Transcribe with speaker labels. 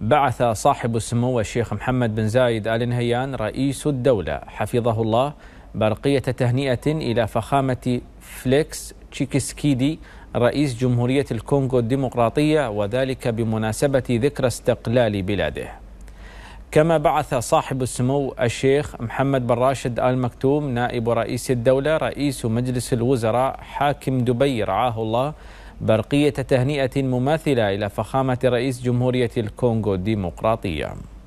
Speaker 1: بعث صاحب السمو الشيخ محمد بن زايد آل نهيان رئيس الدولة حفظه الله برقية تهنئة إلى فخامة فليكس تشيكسكيدي رئيس جمهورية الكونغو الديمقراطية وذلك بمناسبة ذكرى استقلال بلاده كما بعث صاحب السمو الشيخ محمد بن راشد آل مكتوم نائب رئيس الدولة رئيس مجلس الوزراء حاكم دبي رعاه الله برقية تهنئة مماثلة إلى فخامة رئيس جمهورية الكونغو الديمقراطية